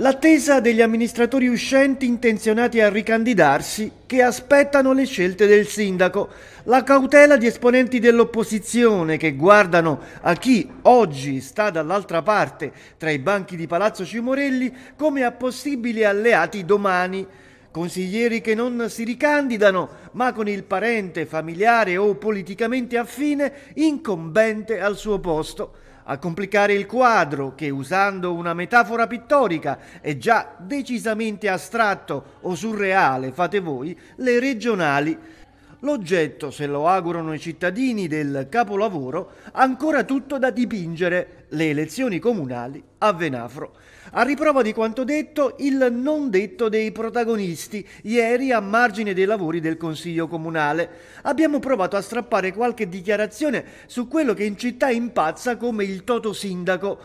L'attesa degli amministratori uscenti intenzionati a ricandidarsi che aspettano le scelte del sindaco, la cautela di esponenti dell'opposizione che guardano a chi oggi sta dall'altra parte tra i banchi di Palazzo Cimorelli come a possibili alleati domani, consiglieri che non si ricandidano ma con il parente familiare o politicamente affine incombente al suo posto a complicare il quadro che, usando una metafora pittorica è già decisamente astratto o surreale, fate voi, le regionali l'oggetto, se lo augurano i cittadini del capolavoro, ancora tutto da dipingere, le elezioni comunali a Venafro. A riprova di quanto detto, il non detto dei protagonisti ieri a margine dei lavori del Consiglio Comunale. Abbiamo provato a strappare qualche dichiarazione su quello che in città impazza come il Toto Sindaco.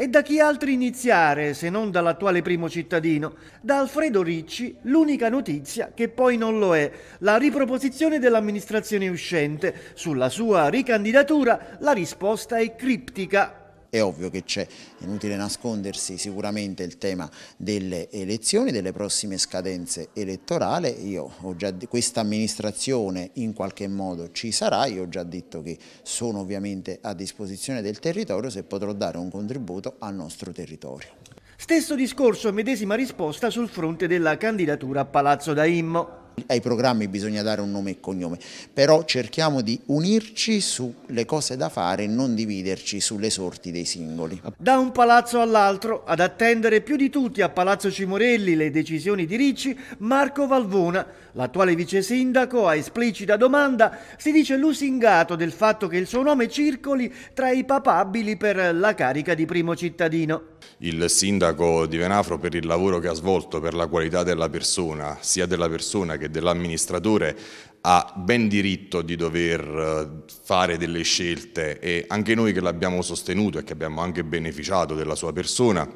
E da chi altri iniziare se non dall'attuale primo cittadino? Da Alfredo Ricci, l'unica notizia che poi non lo è, la riproposizione dell'amministrazione uscente. Sulla sua ricandidatura la risposta è criptica è ovvio che c'è, è inutile nascondersi sicuramente il tema delle elezioni, delle prossime scadenze elettorali, io ho già, questa amministrazione in qualche modo ci sarà, io ho già detto che sono ovviamente a disposizione del territorio se potrò dare un contributo al nostro territorio. Stesso discorso, medesima risposta sul fronte della candidatura a Palazzo da Immo. Ai programmi bisogna dare un nome e cognome, però cerchiamo di unirci sulle cose da fare e non dividerci sulle sorti dei singoli. Da un palazzo all'altro, ad attendere più di tutti a Palazzo Cimorelli le decisioni di Ricci, Marco Valvona, l'attuale vice sindaco, a esplicita domanda si dice lusingato del fatto che il suo nome circoli tra i papabili per la carica di primo cittadino. Il sindaco di Venafro per il lavoro che ha svolto, per la qualità della persona, sia della persona che che dell'amministratore ha ben diritto di dover eh, fare delle scelte e anche noi che l'abbiamo sostenuto e che abbiamo anche beneficiato della sua persona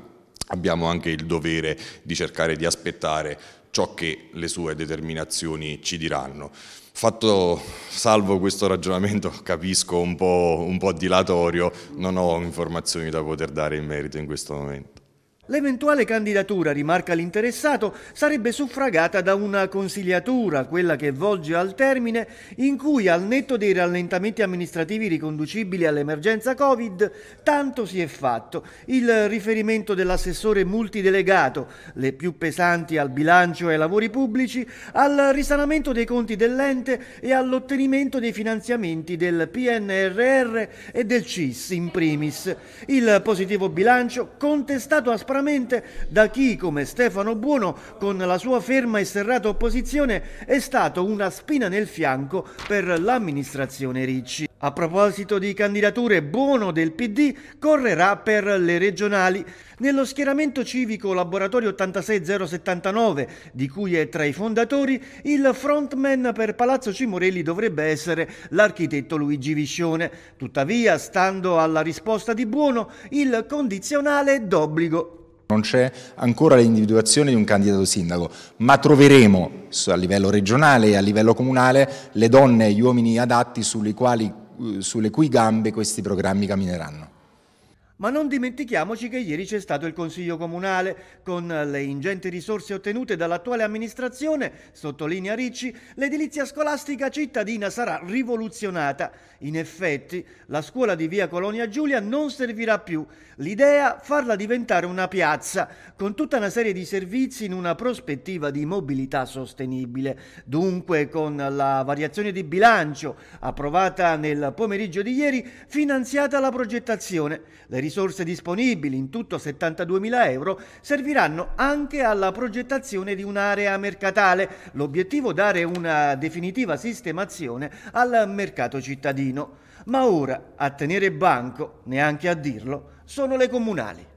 abbiamo anche il dovere di cercare di aspettare ciò che le sue determinazioni ci diranno. Fatto salvo questo ragionamento, capisco un po', un po dilatorio, non ho informazioni da poter dare in merito in questo momento. L'eventuale candidatura, rimarca l'interessato, sarebbe suffragata da una consigliatura, quella che volge al termine, in cui al netto dei rallentamenti amministrativi riconducibili all'emergenza Covid, tanto si è fatto. Il riferimento dell'assessore multidelegato, le più pesanti al bilancio e ai lavori pubblici, al risanamento dei conti dell'ente e all'ottenimento dei finanziamenti del PNRR e del CIS in primis. Il positivo bilancio, contestato a aspramente sicuramente da chi, come Stefano Buono, con la sua ferma e serrata opposizione, è stato una spina nel fianco per l'amministrazione Ricci. A proposito di candidature, Buono del PD correrà per le regionali. Nello schieramento civico Laboratorio 86079, di cui è tra i fondatori, il frontman per Palazzo Cimorelli dovrebbe essere l'architetto Luigi Viscione. Tuttavia, stando alla risposta di Buono, il condizionale d'obbligo. Non c'è ancora l'individuazione di un candidato sindaco, ma troveremo a livello regionale e a livello comunale le donne e gli uomini adatti sulle, quali, eh, sulle cui gambe questi programmi cammineranno. Ma non dimentichiamoci che ieri c'è stato il Consiglio Comunale. Con le ingenti risorse ottenute dall'attuale amministrazione, sottolinea Ricci, l'edilizia scolastica cittadina sarà rivoluzionata. In effetti, la scuola di via Colonia Giulia non servirà più. L'idea farla diventare una piazza, con tutta una serie di servizi in una prospettiva di mobilità sostenibile. Dunque, con la variazione di bilancio approvata nel pomeriggio di ieri, finanziata la progettazione. Le risorse disponibili, in tutto 72.000 euro, serviranno anche alla progettazione di un'area mercatale. L'obiettivo dare una definitiva sistemazione al mercato cittadino. Ma ora a tenere banco, neanche a dirlo, sono le comunali.